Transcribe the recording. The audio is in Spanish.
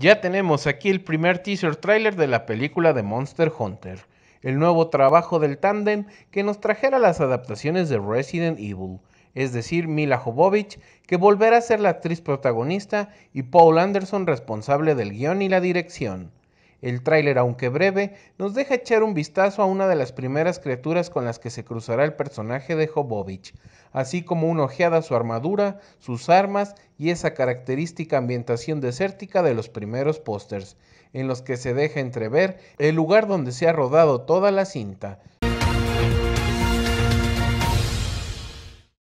Ya tenemos aquí el primer teaser trailer de la película de Monster Hunter, el nuevo trabajo del tándem que nos trajera las adaptaciones de Resident Evil, es decir, Mila Jovovich, que volverá a ser la actriz protagonista, y Paul Anderson responsable del guión y la dirección. El tráiler, aunque breve, nos deja echar un vistazo a una de las primeras criaturas con las que se cruzará el personaje de Hobovich, así como una ojeada a su armadura, sus armas y esa característica ambientación desértica de los primeros pósters, en los que se deja entrever el lugar donde se ha rodado toda la cinta.